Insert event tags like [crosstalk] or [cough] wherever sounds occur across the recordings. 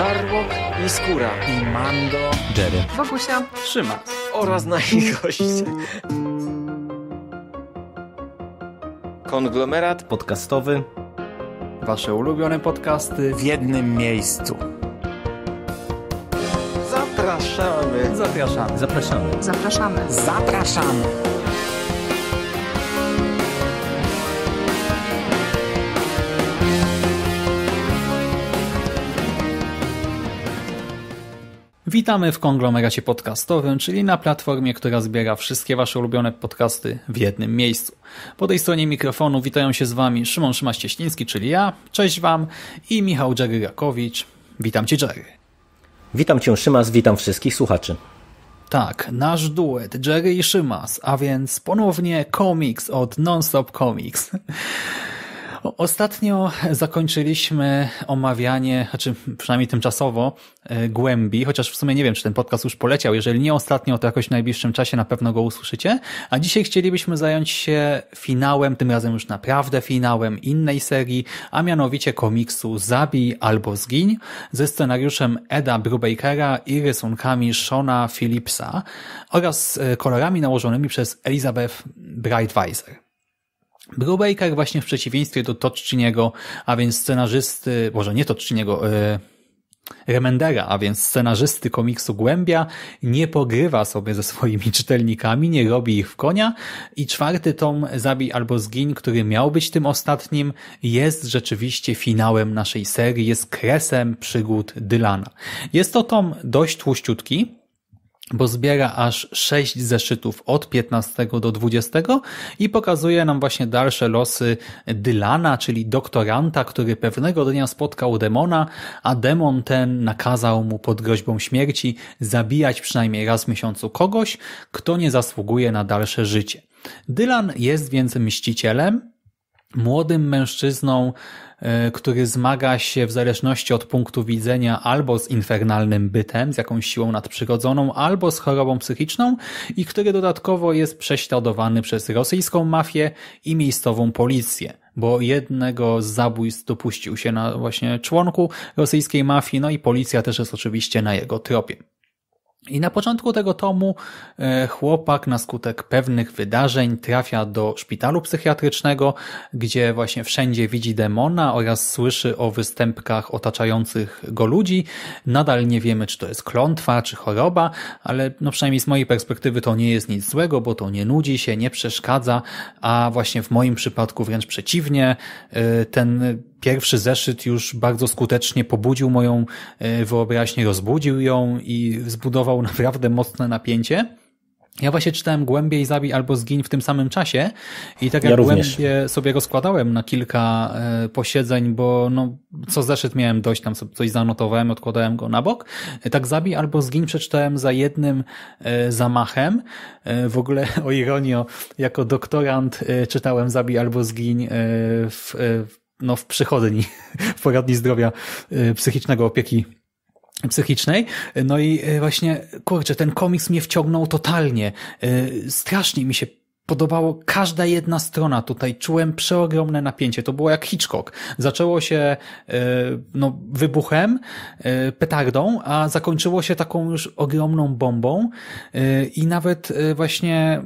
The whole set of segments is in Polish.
Żarłok i Skóra i Mando, Jerry, Bogusia, trzyma oraz nasi goście. Konglomerat podcastowy. Wasze ulubione podcasty w jednym miejscu. Zapraszamy. Zapraszamy. Zapraszamy. Zapraszamy. Zapraszamy. Witamy w konglomeracie podcastowym, czyli na platformie, która zbiera wszystkie Wasze ulubione podcasty w jednym miejscu. Po tej stronie mikrofonu witają się z Wami Szymon Szymaś-Cieśliński, czyli ja, cześć Wam i Michał Jerry Rakowicz. Witam Cię Jerry. Witam Cię Szymas, witam wszystkich słuchaczy. Tak, nasz duet Jerry i Szymas, a więc ponownie komiks od Nonstop Comics. Ostatnio zakończyliśmy omawianie, znaczy przynajmniej tymczasowo, e, głębi, chociaż w sumie nie wiem, czy ten podcast już poleciał. Jeżeli nie ostatnio, to jakoś w najbliższym czasie na pewno go usłyszycie. A dzisiaj chcielibyśmy zająć się finałem, tym razem już naprawdę finałem innej serii, a mianowicie komiksu Zabij albo Zgiń ze scenariuszem Eda Brubakera i rysunkami Shona Phillipsa oraz e, kolorami nałożonymi przez Elizabeth Brightweiser. Brubaker właśnie w przeciwieństwie do Toczczyniego, a więc scenarzysty, może nie Toczczyniego, yy, e, Remendera, a więc scenarzysty komiksu Głębia, nie pogrywa sobie ze swoimi [laughs] czytelnikami, nie robi ich w konia i czwarty tom Zabij albo Zgin, który miał być tym ostatnim, jest rzeczywiście finałem naszej serii, jest kresem przygód Dylana. Jest to tom dość tłuściutki, bo zbiera aż 6 zeszytów od 15 do 20 i pokazuje nam właśnie dalsze losy Dylana, czyli doktoranta, który pewnego dnia spotkał demona, a demon ten nakazał mu pod groźbą śmierci zabijać przynajmniej raz w miesiącu kogoś, kto nie zasługuje na dalsze życie. Dylan jest więc mścicielem, młodym mężczyzną, e, który zmaga się w zależności od punktu widzenia albo z infernalnym bytem, z jakąś siłą nadprzyrodzoną, albo z chorobą psychiczną i który dodatkowo jest prześladowany przez rosyjską mafię i miejscową policję, bo jednego z zabójstw dopuścił się na właśnie członku rosyjskiej mafii, no i policja też jest oczywiście na jego tropie. I na początku tego tomu e, chłopak na skutek pewnych wydarzeń trafia do szpitalu psychiatrycznego, gdzie właśnie wszędzie widzi demona oraz słyszy o występkach otaczających go ludzi. Nadal nie wiemy, czy to jest klątwa, czy choroba, ale no przynajmniej z mojej perspektywy to nie jest nic złego, bo to nie nudzi się, nie przeszkadza, a właśnie w moim przypadku wręcz przeciwnie, e, ten pierwszy zeszyt już bardzo skutecznie pobudził moją e, wyobraźnię, rozbudził ją i zbudował [laughs] naprawdę mocne napięcie. Ja właśnie czytałem Głębiej zabij albo zgiń w tym samym czasie i tak jak ja głębie sobie rozkładałem na kilka e, posiedzeń, bo no, co zeszyt miałem dość, tam sobie coś zanotowałem, odkładałem go na bok. Tak zabij albo zgiń przeczytałem za jednym e, zamachem. W ogóle [laughs] o ironio, jako doktorant czytałem zabij albo zgiń w, w no, w przychodni, [laughs] w poradni zdrowia y, psychicznego, opieki psychicznej. No i y, właśnie, kurczę, ten komiks mnie wciągnął totalnie. Y, strasznie mi się podobało każda jedna strona tutaj. Czułem przeogromne napięcie. To było jak Hitchcock. Zaczęło się no, wybuchem, petardą, a zakończyło się taką już ogromną bombą i nawet właśnie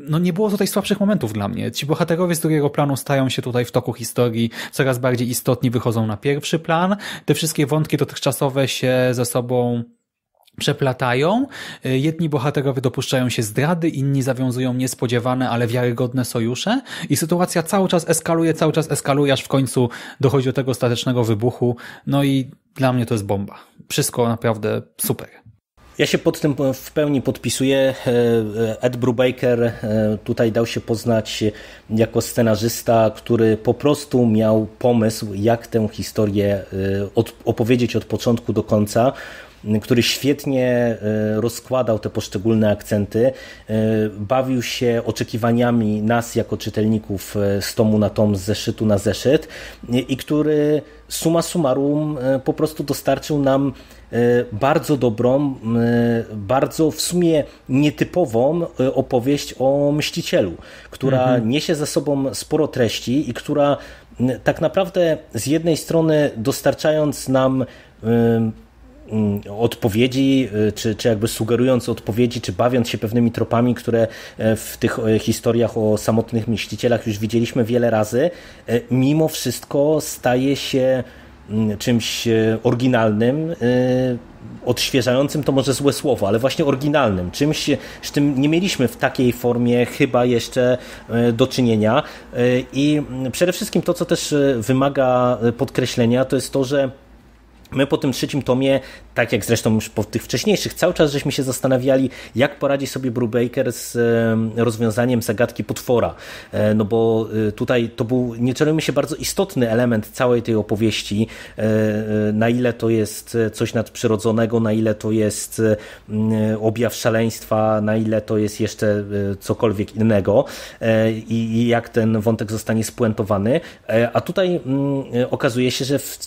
no nie było tutaj słabszych momentów dla mnie. Ci bohaterowie z drugiego planu stają się tutaj w toku historii coraz bardziej istotni, wychodzą na pierwszy plan. Te wszystkie wątki dotychczasowe się ze sobą przeplatają. Jedni bohaterowie dopuszczają się zdrady, inni zawiązują niespodziewane, ale wiarygodne sojusze i sytuacja cały czas eskaluje, cały czas eskaluje, aż w końcu dochodzi do tego ostatecznego wybuchu. No i dla mnie to jest bomba. Wszystko naprawdę super. Ja się pod tym w pełni podpisuję. E, e, Ed Brubaker e, tutaj dał się poznać jako scenarzysta, który po prostu miał pomysł, jak tę historię opowiedzieć od początku do końca który świetnie e, rozkładał te poszczególne akcenty, e, bawił się oczekiwaniami nas jako czytelników e, z tomu na tom, z zeszytu na zeszyt i który suma summarum po prostu dostarczył nam bardzo dobrą, bardzo w sumie nietypową opowieść o Mścicielu, która mhm. niesie ze sobą sporo treści i która tak naprawdę z jednej strony dostarczając nam Mm, odpowiedzi, y, czy, czy jakby sugerując odpowiedzi, czy bawiąc się pewnymi tropami, które e, w tych e, historiach o samotnych myślicielach już widzieliśmy wiele razy, e, mimo wszystko staje się mm, czymś oryginalnym, odświeżającym to może złe słowo, ale właśnie oryginalnym, czymś, z czym nie mieliśmy w takiej formie chyba jeszcze do czynienia. I mm, przede wszystkim to, co też wymaga podkreślenia, to jest to, że My po tym trzecim tomie, tak jak zresztą już po tych wcześniejszych, cały czas żeśmy się zastanawiali, jak poradzi sobie Brubaker z rozwiązaniem zagadki potwora. E, no bo e, tutaj to był, nie czarujmy się, bardzo istotny element całej tej opowieści. E, na ile to jest coś nadprzyrodzonego, na ile to jest objaw szaleństwa, na ile to jest jeszcze cokolwiek innego i jak ten wątek zostanie spuentowany. A tutaj okazuje się, że w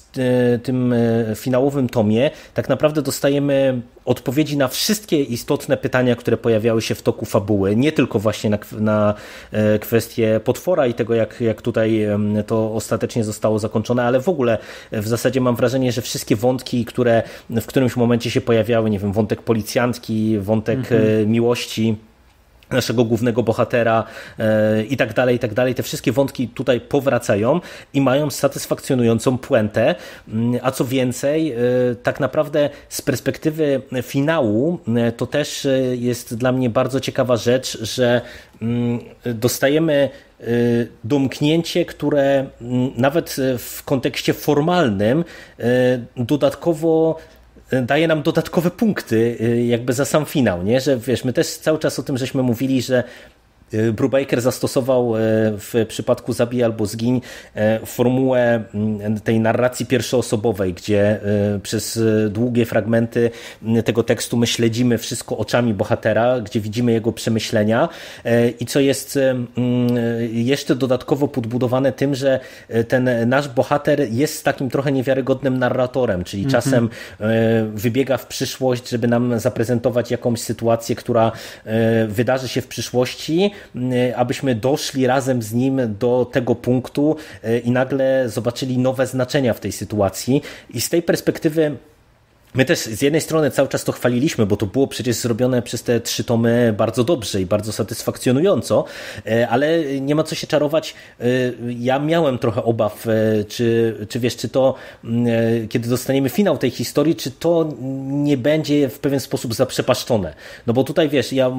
tym E, finałowym tomie tak naprawdę dostajemy odpowiedzi na wszystkie istotne pytania, które pojawiały się w toku fabuły, nie tylko właśnie na, na e, kwestię potwora i tego, jak, jak tutaj to ostatecznie zostało zakończone, ale w ogóle e, w zasadzie mam wrażenie, że wszystkie wątki, które w którymś momencie się pojawiały, nie wiem, wątek policjantki, wątek mhm. miłości, naszego głównego bohatera e, i tak dalej, i tak dalej. Te wszystkie wątki tutaj powracają i mają satysfakcjonującą puentę, mm, a co więcej, e, tak naprawdę z perspektywy finału e, to też jest dla mnie bardzo ciekawa rzecz, że mm, dostajemy domknięcie, które mm, nawet w kontekście formalnym dodatkowo daje nam dodatkowe punkty y, jakby za sam finał, nie? Że wiesz, my też cały czas o tym żeśmy mówili, że E, Brubaker zastosował e, w przypadku Zabij albo Zgiń e, formułę tej narracji pierwszoosobowej, gdzie przez długie fragmenty tego tekstu my śledzimy wszystko oczami bohatera, gdzie widzimy jego przemyślenia i co jest jeszcze dodatkowo podbudowane tym, że ten nasz bohater jest takim trochę niewiarygodnym narratorem, czyli mhm. czasem wybiega w przyszłość, żeby nam zaprezentować jakąś sytuację, która wydarzy się w przyszłości, Y, abyśmy doszli razem z nim do tego punktu y, i nagle zobaczyli nowe znaczenia w tej sytuacji. I z tej perspektywy My też z jednej strony cały czas to chwaliliśmy, bo to było przecież zrobione przez te trzy tomy bardzo dobrze i bardzo satysfakcjonująco, e, ale nie ma co się czarować. E, ja miałem trochę obaw, e, czy, czy wiesz, czy to, mm, kiedy dostaniemy finał tej historii, czy to nie będzie w pewien sposób zaprzepaszczone. No bo tutaj wiesz, ja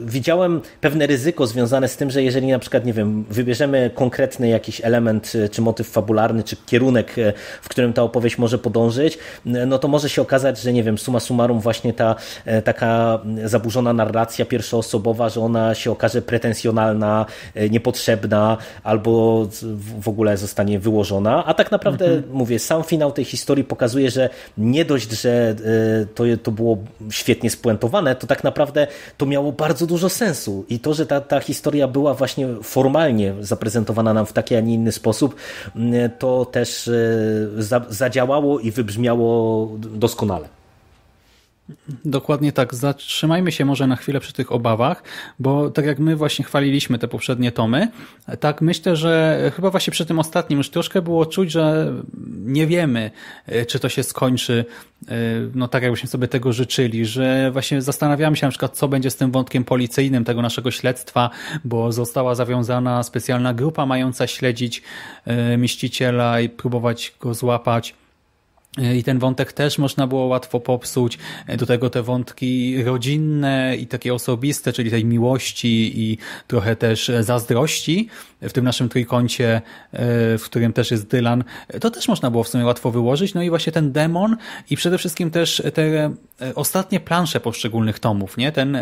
widziałem pewne ryzyko związane z tym, że jeżeli na przykład, nie wiem, wybierzemy konkretny jakiś element, czy motyw fabularny, czy kierunek, w którym ta opowieść może podążyć, no to może może się okazać, że nie wiem, suma summarum właśnie ta e, taka zaburzona narracja pierwszoosobowa, że ona się okaże pretensjonalna, e, niepotrzebna albo w ogóle zostanie wyłożona, a tak naprawdę mhm. mówię, sam finał tej historii pokazuje, że nie dość, że e, to, to było świetnie spuentowane, to tak naprawdę to miało bardzo dużo sensu i to, że ta, ta historia była właśnie formalnie zaprezentowana nam w taki, a nie inny sposób, to też zadziałało i wybrzmiało doskonale. Dokładnie tak. Zatrzymajmy się może na chwilę przy tych obawach, bo tak jak my właśnie chwaliliśmy te poprzednie tomy, tak myślę, że chyba właśnie przy tym ostatnim już troszkę było czuć, że nie wiemy, e, czy to się skończy, e, no tak jakbyśmy sobie tego życzyli, że właśnie zastanawiamy się na przykład, co będzie z tym wątkiem policyjnym tego naszego śledztwa, bo została zawiązana specjalna grupa mająca śledzić e, mieściciela i próbować go złapać. I ten wątek też można było łatwo popsuć. E, do tego te wątki rodzinne i takie osobiste, czyli tej miłości i trochę też zazdrości w tym naszym trójkącie, e, w którym też jest Dylan, e, to też można było w sumie łatwo wyłożyć. No i właśnie ten demon i przede wszystkim też te ostatnie plansze poszczególnych tomów, nie? Ten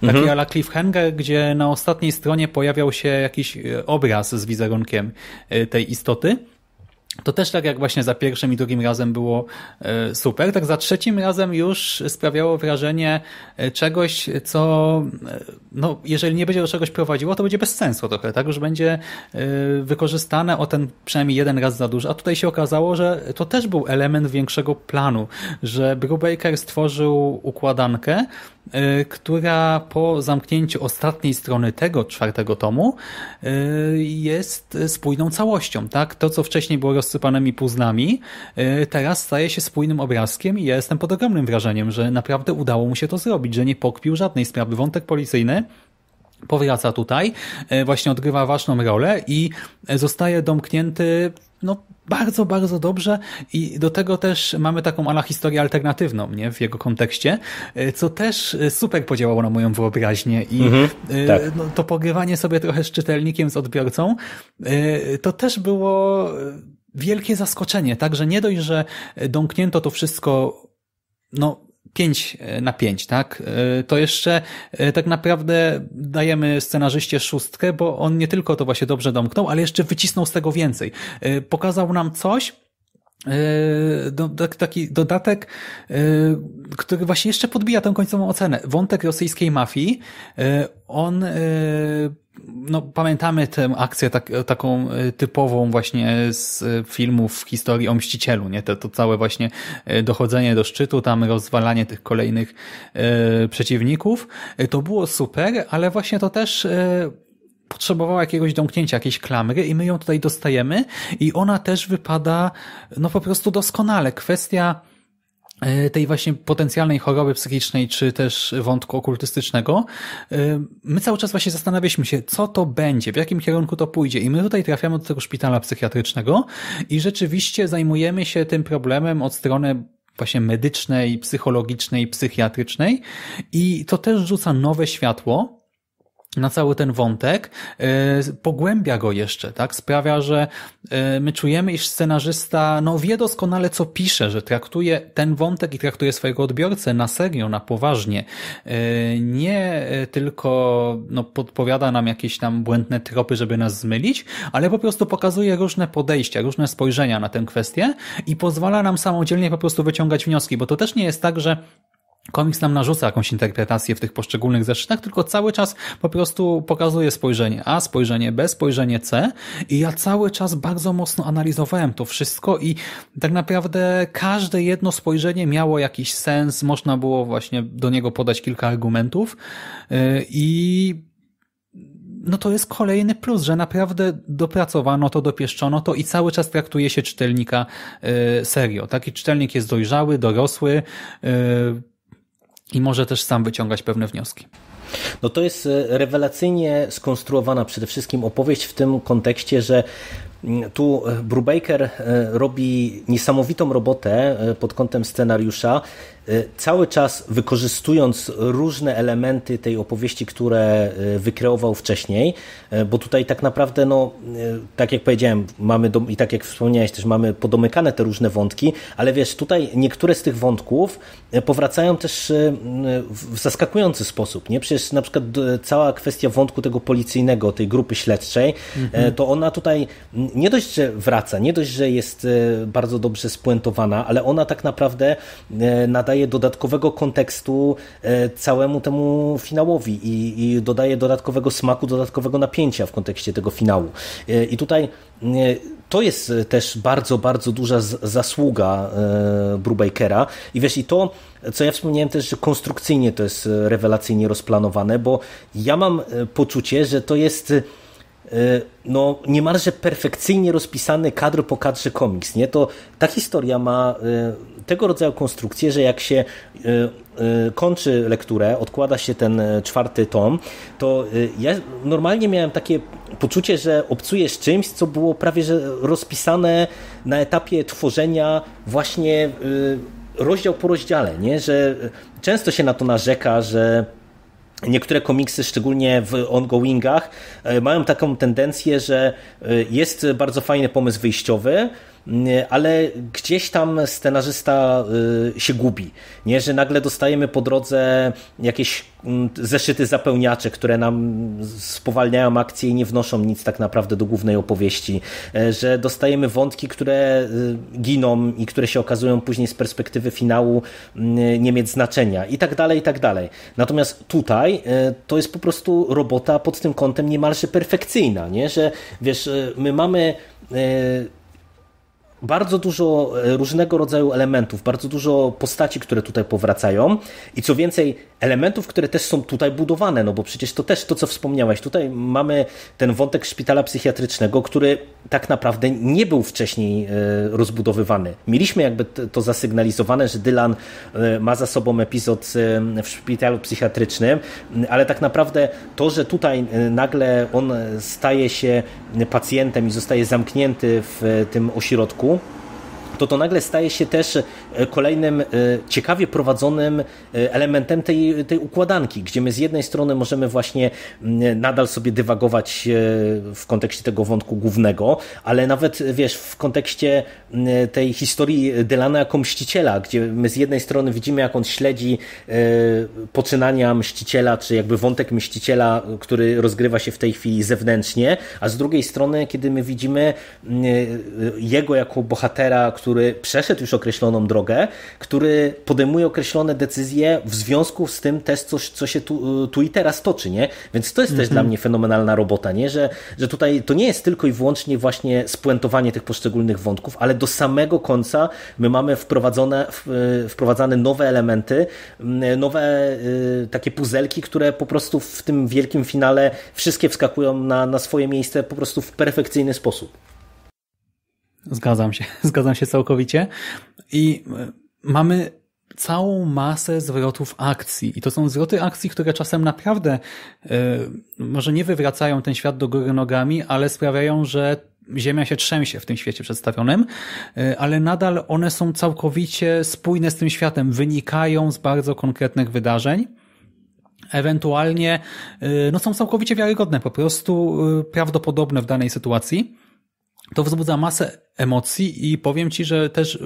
taki mhm. ala cliffhanger, gdzie na ostatniej stronie pojawiał się jakiś obraz z wizerunkiem tej istoty. To też tak jak właśnie za pierwszym i drugim razem było e, super, tak za trzecim razem już sprawiało wrażenie e, czegoś, co e, no, jeżeli nie będzie do czegoś prowadziło, to będzie bez sensu trochę, tak? Już będzie wykorzystane o ten przynajmniej jeden raz za dużo, a tutaj się okazało, że to też był element większego planu, że Brubaker stworzył układankę, która po zamknięciu ostatniej strony tego czwartego tomu jest spójną całością, tak? To, co wcześniej było rozsypanymi puznami, y, teraz staje się spójnym obrazkiem i ja jestem pod ogromnym wrażeniem, że naprawdę udało mu się to zrobić, że nie pokpił żadnej sprawy. Wątek policyjny powraca tutaj, y, właśnie odgrywa ważną rolę i y, zostaje domknięty no, bardzo, bardzo dobrze i do tego też mamy taką ala historię alternatywną nie, w jego kontekście, co też super podziałało na moją wyobraźnię i mhm. tak. no, to pogrywanie sobie trochę z czytelnikiem, z odbiorcą, to też było wielkie zaskoczenie, także nie dość, że e, domknięto to wszystko no 5 e, na 5, tak? E, to jeszcze tak naprawdę dajemy scenarzyście szóstkę, bo on nie tylko to właśnie dobrze domknął, ale jeszcze wycisnął z tego więcej. Pokazał nam coś, E, do, tak, taki dodatek, e, który właśnie jeszcze podbija tę końcową ocenę. Wątek rosyjskiej mafii, e, on no, pamiętamy tę akcję tak, taką typową właśnie z filmów w historii o Mścicielu, nie? To, to całe właśnie dochodzenie do szczytu, tam rozwalanie tych kolejnych przeciwników. To było super, ale właśnie to też potrzebowała jakiegoś domknięcia, jakiejś klamry i my ją tutaj dostajemy i ona też wypada no po prostu doskonale. Kwestia e, tej właśnie potencjalnej choroby psychicznej, czy też wątku okultystycznego, e, my cały czas właśnie zastanawialiśmy się, co to będzie, w jakim kierunku to pójdzie. I my tutaj trafiamy do tego szpitala psychiatrycznego i rzeczywiście zajmujemy się tym problemem od strony właśnie medycznej, psychologicznej, psychiatrycznej i to też rzuca nowe światło na cały ten wątek, y, pogłębia go jeszcze, tak? Sprawia, że y, my czujemy, iż scenarzysta no, wie doskonale, co pisze, że traktuje ten wątek i traktuje swojego odbiorcę na serio, na poważnie. Y, nie tylko no, podpowiada nam jakieś tam błędne tropy, żeby nas zmylić, ale po prostu pokazuje różne podejścia, różne spojrzenia na tę kwestię i pozwala nam samodzielnie po prostu wyciągać wnioski, bo to też nie jest tak, że komiks nam narzuca jakąś interpretację w tych poszczególnych zeszytach, tylko cały czas po prostu pokazuje spojrzenie A, spojrzenie B, spojrzenie C i ja cały czas bardzo mocno analizowałem to wszystko i tak naprawdę każde jedno spojrzenie miało jakiś sens, można było właśnie do niego podać kilka argumentów yy, i no to jest kolejny plus, że naprawdę dopracowano to, dopieszczono to i cały czas traktuje się czytelnika yy, serio. Taki czytelnik jest dojrzały, dorosły, yy, i może też sam wyciągać pewne wnioski. No to jest e, rewelacyjnie skonstruowana przede wszystkim opowieść w tym kontekście, że mm, tu e, Brubaker e, robi niesamowitą robotę pod kątem scenariusza, Y, cały czas wykorzystując różne elementy tej opowieści, które y, wykreował wcześniej, y, bo tutaj tak naprawdę, no, tak jak powiedziałem, mamy do, i tak jak wspomniałeś też, mamy podomykane te różne wątki, ale wiesz, tutaj niektóre z tych wątków powracają też w zaskakujący sposób, nie? Przecież na przykład cała kwestia wątku tego policyjnego, tej grupy śledczej, mhm. to ona tutaj nie dość, że wraca, nie dość, że jest bardzo dobrze spuentowana, ale ona tak naprawdę nadaje dodaje dodatkowego kontekstu e, całemu temu finałowi i, i dodaje dodatkowego smaku, dodatkowego napięcia w kontekście tego finału. E, I tutaj e, to jest też bardzo, bardzo duża zasługa Brubakera. I wiesz, i to, co ja wspomniałem też, że konstrukcyjnie to jest rewelacyjnie rozplanowane, bo ja mam poczucie, że to jest Y, no, niemalże perfekcyjnie rozpisany kadr po kadrze komiks. Nie? To ta historia ma y, tego rodzaju konstrukcję, że jak się y, kończy lekturę, odkłada się ten czwarty tom, to ja normalnie miałem takie poczucie, że obcuję z czymś, co było prawie że rozpisane na etapie tworzenia właśnie rozdział po rozdziale, nie? że często się na to narzeka, że Niektóre komiksy, szczególnie w ongoingach, e, mają taką tendencję, że e, jest bardzo fajny pomysł wyjściowy, Y, ale gdzieś tam scenarzysta y, się gubi, nie? że nagle dostajemy po drodze jakieś mm, zeszyty zapełniacze, które nam spowalniają akcję i nie wnoszą nic tak naprawdę do głównej opowieści, y, że dostajemy wątki, które giną i które się okazują później z perspektywy finału nie mieć znaczenia i tak dalej, i tak dalej. Natomiast tutaj to jest po prostu robota pod tym kątem niemalże perfekcyjna, nie? że wiesz, my mamy bardzo dużo e, różnego rodzaju elementów, bardzo dużo postaci, które tutaj powracają i co więcej, elementów, które też są tutaj budowane, no bo przecież to też to, co wspomniałeś, tutaj mamy ten wątek szpitala psychiatrycznego, który tak naprawdę nie był wcześniej e, rozbudowywany. Mieliśmy jakby to zasygnalizowane, że Dylan e, ma za sobą epizod w szpitalu psychiatrycznym, ale tak naprawdę to, że tutaj nagle on staje się pacjentem i zostaje zamknięty w tym ośrodku, to to nagle staje się też E, kolejnym e, ciekawie prowadzonym e, elementem tej, tej układanki, gdzie my z jednej strony możemy właśnie nadal sobie dywagować w kontekście tego wątku głównego, ale nawet wiesz, w kontekście tej historii Dylana jako mściciela, gdzie my z jednej strony widzimy, jak on śledzi poczynania mściciela, czy jakby wątek mściciela, który rozgrywa się w tej chwili zewnętrznie, a z drugiej strony, kiedy my widzimy jego jako bohatera, który przeszedł już określoną drogę, drogę, który podejmuje określone decyzje w związku z tym też coś, co się tu, e, tu i teraz toczy, nie? Więc to jest mhm. też dla mhm. mnie fenomenalna robota, nie? Że, że tutaj to nie jest tylko i wyłącznie właśnie spuentowanie tych poszczególnych wątków, ale do samego końca my mamy wprowadzone, e, wprowadzane nowe elementy, nowe e, takie puzelki, które po prostu w tym wielkim finale wszystkie wskakują na, na swoje miejsce po prostu w perfekcyjny sposób. Zgadzam się, [laughs] zgadzam się całkowicie. I e, mamy całą masę zwrotów akcji. I to są zwroty akcji, które czasem naprawdę yy, może nie wywracają ten świat do góry nogami, ale sprawiają, że Ziemia się trzęsie w tym świecie przedstawionym, yy, ale nadal one są całkowicie spójne z tym światem, wynikają z bardzo konkretnych wydarzeń. Ewentualnie yy, no są całkowicie wiarygodne, po prostu prawdopodobne w danej sytuacji to wzbudza masę emocji i powiem Ci, że też y,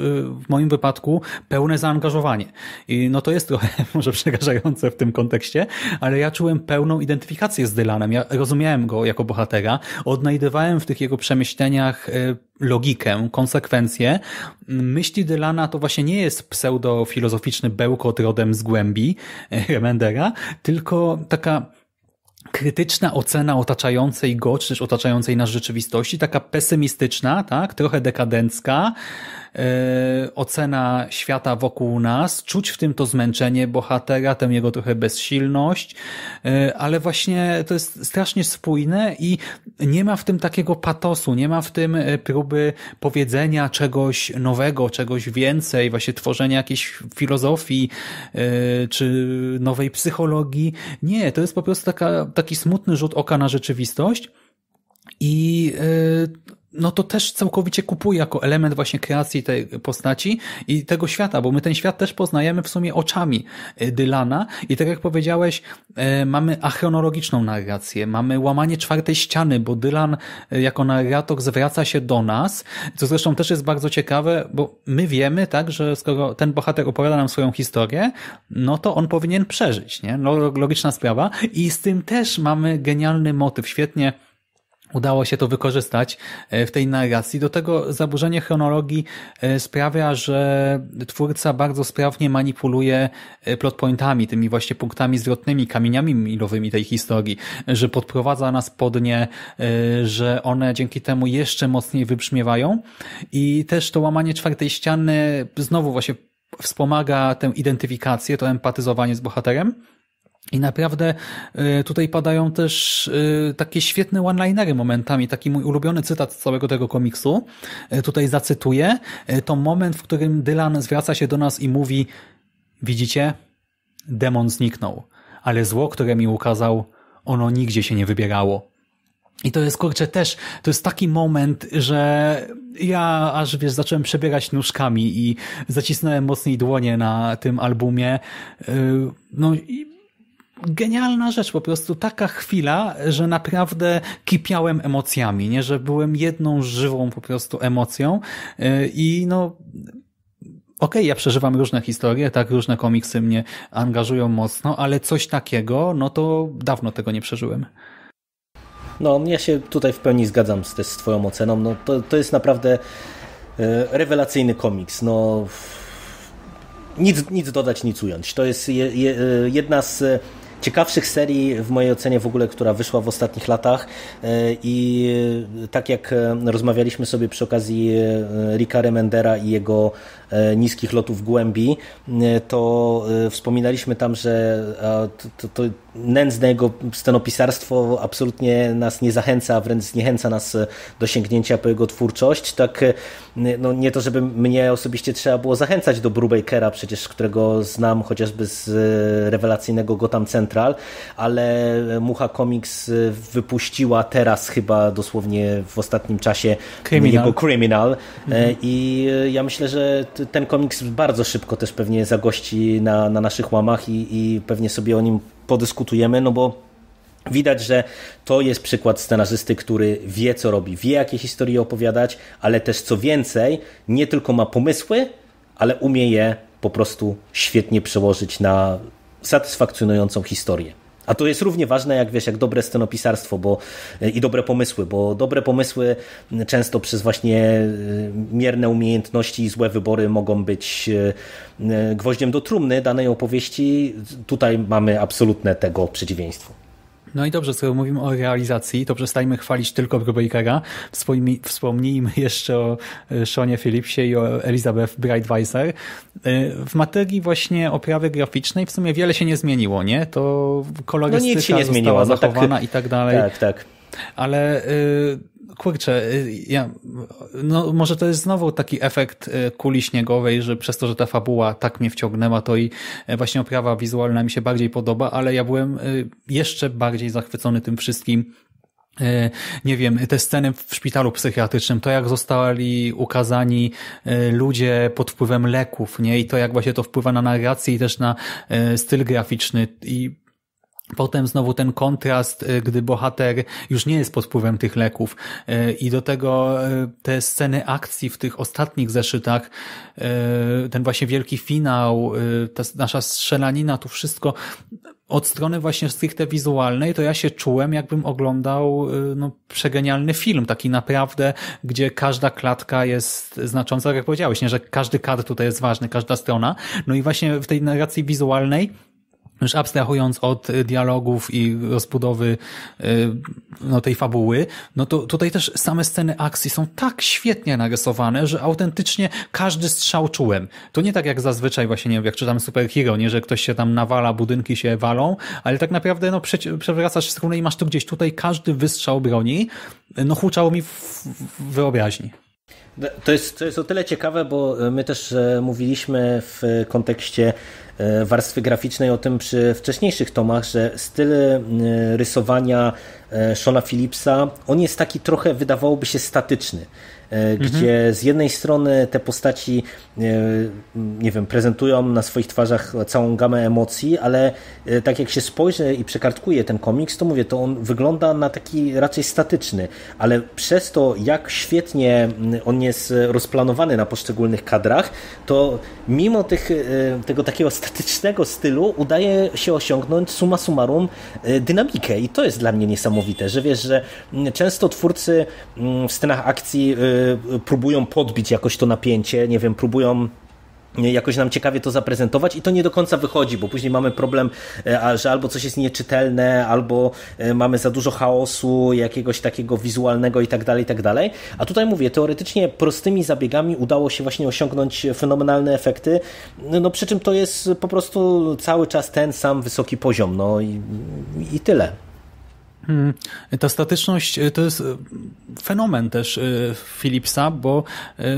w moim wypadku pełne zaangażowanie. I no to jest trochę [laughs] może przerażające w tym kontekście, ale ja czułem pełną identyfikację z Dylanem. Ja rozumiałem go jako bohatera, odnajdywałem w tych jego przemyśleniach y, logikę, konsekwencje. Myśli Dylana to właśnie nie jest pseudofilozoficzny bełkot rodem z głębi Remendera, y, tylko taka krytyczna ocena otaczającej go, czy też otaczającej nas rzeczywistości, taka pesymistyczna, tak, trochę dekadencka, E, ocena świata wokół nas, czuć w tym to zmęczenie bohatera, tę jego trochę bezsilność, e, ale właśnie to jest strasznie spójne i nie ma w tym takiego patosu, nie ma w tym e, próby powiedzenia czegoś nowego, czegoś więcej, właśnie tworzenia jakiejś filozofii czy nowej psychologii. Nie, to jest po prostu taka, taki smutny rzut oka na rzeczywistość i no to też całkowicie kupuje jako element właśnie kreacji tej postaci i tego świata, bo my ten świat też poznajemy w sumie oczami e, Dylana i tak jak powiedziałeś, e, mamy achronologiczną narrację, mamy łamanie czwartej ściany, bo Dylan e, jako narrator zwraca się do nas, co zresztą też jest bardzo ciekawe, bo my wiemy, tak, że skoro ten bohater opowiada nam swoją historię, no to on powinien przeżyć, nie? No, logiczna sprawa i z tym też mamy genialny motyw, świetnie udało się to wykorzystać e, w tej narracji. Do tego zaburzenie chronologii e, sprawia, że twórca bardzo sprawnie manipuluje e, plot pointami, tymi właśnie punktami zwrotnymi, kamieniami milowymi tej historii, że podprowadza nas pod nie, że one dzięki temu jeszcze mocniej wybrzmiewają i też to łamanie czwartej ściany znowu właśnie wspomaga tę identyfikację, to empatyzowanie z bohaterem, i naprawdę y, tutaj padają też y, takie świetne one-linery momentami. Taki mój ulubiony cytat z całego tego komiksu. Y, tutaj zacytuję. To moment, w którym Dylan zwraca się do nas i mówi Widzicie? Demon zniknął, ale zło, które mi ukazał, ono nigdzie się nie wybierało. I to jest, kurczę, też, to jest taki moment, że ja aż, wiesz, zacząłem przebierać nóżkami i zacisnąłem mocniej dłonie na tym albumie. No i genialna rzecz, po prostu taka chwila, że naprawdę kipiałem emocjami, nie, że byłem jedną żywą po prostu emocją y, i no okej, okay, ja przeżywam różne historie, tak, różne komiksy mnie angażują mocno, ale coś takiego, no to dawno tego nie przeżyłem. No, ja się tutaj w pełni zgadzam z, z Twoją oceną. No, to, to jest naprawdę e, rewelacyjny komiks. No, nic, nic dodać, nic ująć. To jest je, je, e, jedna z ciekawszych serii w mojej ocenie w ogóle, która wyszła w ostatnich latach e, i e, tak jak e, rozmawialiśmy sobie przy okazji Ricka Remendera i jego niskich lotów głębi, to wspominaliśmy tam, że to, to nędznego scenopisarstwo absolutnie nas nie zachęca, a wręcz zniechęca nas do sięgnięcia po jego twórczość. Tak, no nie to, żeby mnie osobiście trzeba było zachęcać do Brubakera, przecież którego znam chociażby z e, rewelacyjnego Gotham Central, ale Mucha Comics wypuściła teraz chyba dosłownie w ostatnim czasie Criminal. jego Criminal e, mhm. i e, ja myślę, że ten komiks bardzo szybko też pewnie zagości na, na naszych łamach i, i pewnie sobie o nim podyskutujemy, no bo Widać, że to jest przykład scenarzysty, który wie, co robi, wie, jakie historie opowiadać, ale też co więcej, nie tylko ma pomysły, ale umie je po prostu świetnie przełożyć na satysfakcjonującą historię. A to jest równie ważne jak wiesz, jak dobre scenopisarstwo bo, e, i dobre pomysły, bo dobre pomysły często przez właśnie e, mierne umiejętności i złe wybory mogą być e, gwoździem do trumny danej opowieści. Tutaj mamy absolutne tego przeciwieństwo. No i dobrze, skoro mówimy o realizacji, to przestajmy chwalić tylko Brubakera. Wspomnijmy jeszcze o e, Seanie Philipsie i o Elizabeth Brightweiser. E, w materii właśnie oprawy graficznej w sumie wiele się nie zmieniło, nie? To kolorystyka no nic się nie została zmieniła. No, tak, zachowana tak, i tak dalej. Tak, tak. Ale... Y kurczę, y, ja, no może to jest znowu taki efekt y, kuli śniegowej, że przez to, że ta fabuła tak mnie wciągnęła, to i e, właśnie oprawa wizualna mi się bardziej podoba, ale ja byłem y, jeszcze bardziej zachwycony tym wszystkim, e, nie wiem, te sceny w szpitalu psychiatrycznym, to jak zostali ukazani e, ludzie pod wpływem leków, nie? I to jak właśnie to wpływa na narrację i też na styl graficzny i Potem znowu ten kontrast, y, gdy bohater już nie jest pod wpływem tych leków y, i do tego y, te sceny akcji w tych ostatnich zeszytach, ten właśnie wielki finał, ta nasza strzelanina, tu wszystko od strony właśnie stricte wizualnej, to ja się czułem, jakbym oglądał no, przegenialny film, taki naprawdę, gdzie każda klatka jest znacząca, tak jak powiedziałeś, nie? że każdy kadr tutaj jest ważny, każda strona. No i właśnie w tej narracji wizualnej już abstrahując od y, dialogów i rozbudowy y, no, tej fabuły, no to tutaj też same sceny akcji są tak świetnie narysowane, że autentycznie każdy strzał czułem. To nie tak jak zazwyczaj właśnie, nie wiem, jak czytamy Hero, nie, że ktoś się tam nawala, budynki się walą, ale tak naprawdę no przewracasz strunę i masz to gdzieś. Tutaj każdy wystrzał broni no huczało mi w, w wyobraźni. To jest, to jest o tyle ciekawe, bo my też e, mówiliśmy w kontekście E, warstwy graficznej o tym przy wcześniejszych tomach, że styl e, rysowania e, Shona Phillipsa, on jest taki trochę, wydawałoby się, statyczny. E, gdzie mhm. z jednej strony te postaci, e, nie wiem, prezentują na swoich twarzach całą gamę emocji, ale e, tak jak się spojrzę i przekartkuje ten komiks, to mówię, to on wygląda na taki raczej statyczny, ale przez to, jak świetnie mm, on jest rozplanowany na poszczególnych kadrach, to mimo tych, tego takiego statycznego stylu udaje się osiągnąć suma summarum dynamikę i to jest dla mnie niesamowite, że wiesz, że mm, często twórcy mm, w scenach akcji próbują podbić jakoś to napięcie, nie wiem, próbują jakoś nam ciekawie to zaprezentować i to nie do końca wychodzi, bo później mamy problem, e, że albo coś jest nieczytelne, albo e, mamy za dużo chaosu, jakiegoś takiego wizualnego i tak dalej, i tak dalej. A tutaj mówię, teoretycznie prostymi zabiegami udało się właśnie osiągnąć fenomenalne efekty, no przy czym to jest po prostu cały czas ten sam wysoki poziom, no i, i tyle. Hmm. Ta statyczność y, to jest y, fenomen też y, Philipsa, bo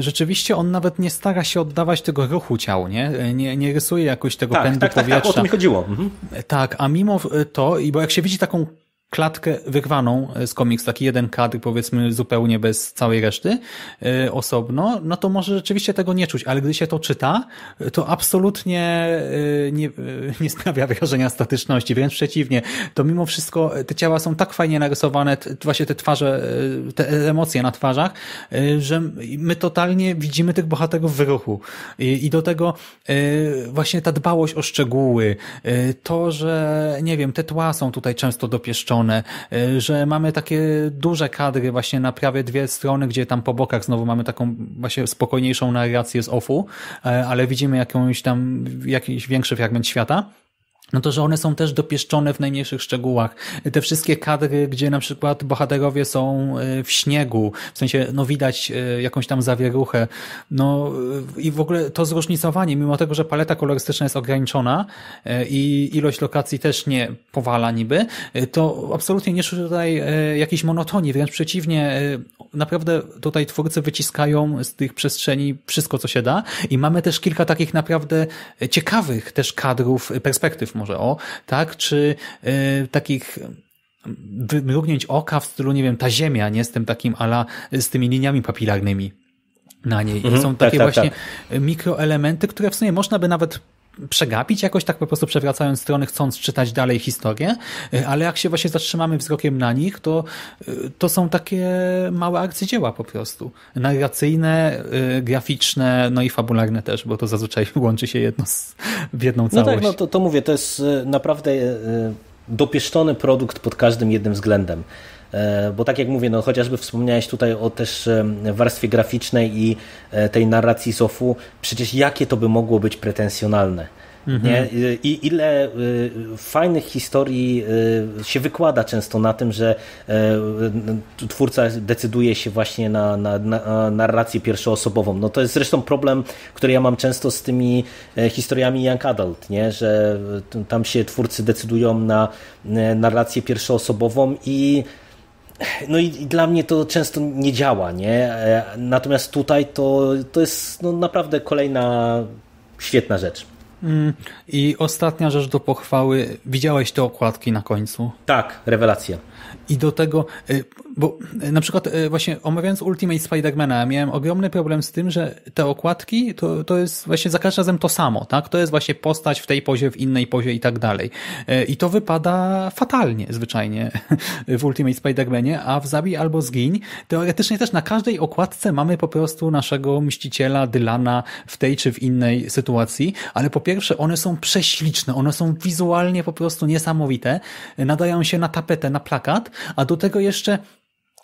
rzeczywiście on nawet nie stara się oddawać tego ruchu ciał, nie? Nie, nie rysuje jakoś tego tak, pędu tak, powietrza. Tak, tak, o to mi chodziło. Mhm. Tak, a mimo to, bo jak się widzi taką klatkę wyrwaną e, z komiks, taki jeden kadr powiedzmy zupełnie bez całej reszty e, osobno, no to może rzeczywiście tego nie czuć, ale gdy się to czyta, to absolutnie e, nie, nie sprawia [laughs] wrażenia statyczności, wręcz przeciwnie, to mimo wszystko te ciała są tak fajnie narysowane, właśnie te twarze, te emocje na twarzach, że my totalnie widzimy tych bohaterów w ruchu i, i do tego właśnie ta dbałość o szczegóły, to, że nie wiem, te tła są tutaj często dopieszczone, stronę, e, że mamy takie duże kadry właśnie na prawie dwie strony, gdzie tam po bokach znowu mamy taką właśnie spokojniejszą narrację z offu, e, ale widzimy jakąś tam jakiś większy fragment świata no to, że one są też dopieszczone w najmniejszych szczegółach. Te wszystkie kadry, gdzie na przykład bohaterowie są e, w śniegu, w sensie, no widać e, jakąś tam zawieruchę, no e, i w ogóle to zróżnicowanie, mimo tego, że paleta kolorystyczna jest ograniczona i ilość lokacji też nie powala niby, to absolutnie nie szuka tutaj jakiejś monotonii, wręcz przeciwnie, naprawdę tutaj twórcy wyciskają z tych przestrzeni wszystko, co się da i mamy też kilka takich naprawdę ciekawych też kadrów, perspektyw może o, tak, czy y, takich mm, wymrugnięć oka w stylu, nie wiem, ta ziemia, nie, z tym takim ala, z tymi liniami papilarnymi na niej. Mhm. są tak, takie tak, właśnie tak. mikroelementy, które w sumie można by nawet przegapić jakoś tak po prostu przewracając strony, chcąc czytać dalej historię, e, ale jak się właśnie zatrzymamy wzrokiem na nich, to e, to są takie małe arcydzieła po prostu. Narracyjne, e, graficzne, no i fabularne też, bo to zazwyczaj [laughs] łączy się jedno z, w jedną całość. No tak, no to, to mówię, to jest naprawdę dopieszczony produkt pod każdym jednym względem. E, bo tak jak mówię, no chociażby wspomniałeś tutaj o też e, warstwie graficznej i e, tej narracji Sofu, przecież jakie to by mogło być pretensjonalne Mhm. Nie? I ile y, fajnych historii y, się wykłada często na tym, że y, twórca decyduje się właśnie na, na, na narrację pierwszoosobową. No to jest zresztą problem, który ja mam często z tymi e, historiami Young Adult, nie? że tam się twórcy decydują na e, narrację pierwszoosobową i no i dla mnie to często nie działa, nie? E, natomiast tutaj to, to jest no naprawdę kolejna świetna rzecz. Mm. I ostatnia rzecz do pochwały. Widziałeś te okładki na końcu? Tak, rewelacja. I do tego, y, bo y, na przykład y, właśnie omawiając Ultimate Spidermana, miałem ogromny problem z tym, że te okładki to, to jest właśnie za każdym razem to samo, tak? To jest właśnie postać w tej pozie, w innej pozie i tak dalej. I to wypada fatalnie zwyczajnie [laughs] w Ultimate Spidermanie, a w Zabij albo Zgiń teoretycznie też na każdej okładce mamy po prostu naszego mściciela Dylana w tej czy w innej sytuacji, ale po pierwsze one są prześliczne, one są wizualnie po prostu niesamowite, nadają się na tapetę, na plakat, a do tego jeszcze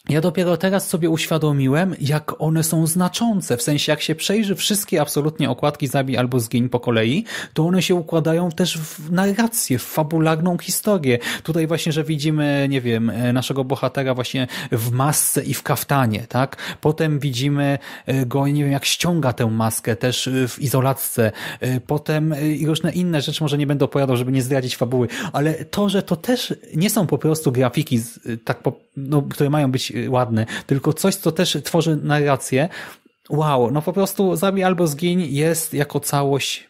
ja dopiero teraz sobie uświadomiłem, jak one są znaczące. W sensie, jak się przejrzy wszystkie absolutnie okładki Zabij albo Zgiń po kolei, to one się układają też w narrację, w fabularną historię. Tutaj właśnie, że widzimy, nie wiem, e, naszego bohatera właśnie w masce i w kaftanie, tak? Potem widzimy e, go, nie wiem, jak ściąga tę maskę też e, w izolatce. Potem i różne inne rzeczy, może nie będę opowiadał, żeby nie zdradzić fabuły, ale to, że to też nie są po prostu grafiki tak, po, no, które mają być ładny, tylko coś, co też tworzy narrację. Wow, no po prostu Zabij albo zgiń jest jako całość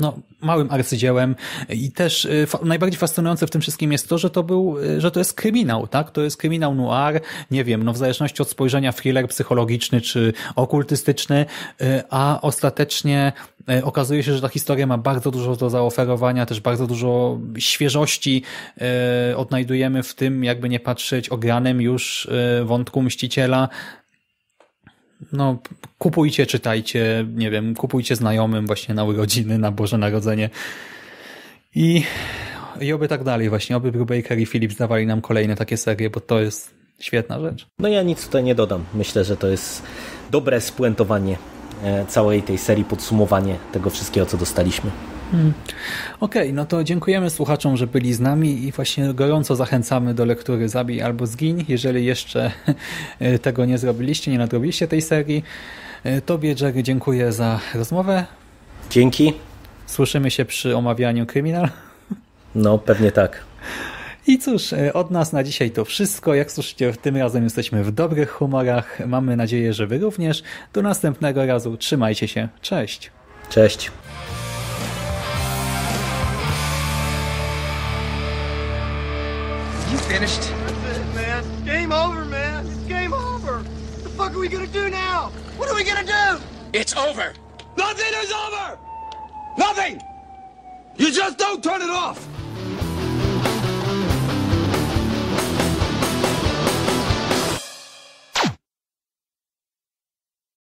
no, małym arcydziełem i też y, najbardziej fascynujące w tym wszystkim jest to, że to był, y, że to jest kryminał, tak? To jest kryminał noir, nie wiem, no w zależności od spojrzenia thriller psychologiczny czy okultystyczny, y, a ostatecznie E, okazuje się, że ta historia ma bardzo dużo do zaoferowania, też bardzo dużo świeżości e, odnajdujemy w tym, jakby nie patrzeć ogranym już e, wątku Mściciela. No, kupujcie, czytajcie, nie wiem, kupujcie znajomym właśnie na urodziny, na Boże Narodzenie. I, i oby tak dalej właśnie, oby Brubaker i Philip dawali nam kolejne takie serie, bo to jest świetna rzecz. No ja nic tutaj nie dodam. Myślę, że to jest dobre spuentowanie E, całej tej serii podsumowanie tego wszystkiego, co dostaliśmy. Hmm. Okej, okay, no to dziękujemy słuchaczom, że byli z nami i właśnie gorąco zachęcamy do lektury Zabij albo Zgiń. Jeżeli jeszcze e, tego nie zrobiliście, nie nadrobiliście tej serii, e, Tobie, Jerry, dziękuję za rozmowę. Dzięki. Słyszymy się przy omawianiu Kryminal. No, pewnie tak. I cóż, e, od nas na dzisiaj to wszystko. Jak słyszycie, tym razem jesteśmy w dobrych humorach. Mamy nadzieję, że wy również. Do następnego razu. Trzymajcie się. Cześć. Cześć. It's over. Nothing is over. Nothing. You just don't turn it off.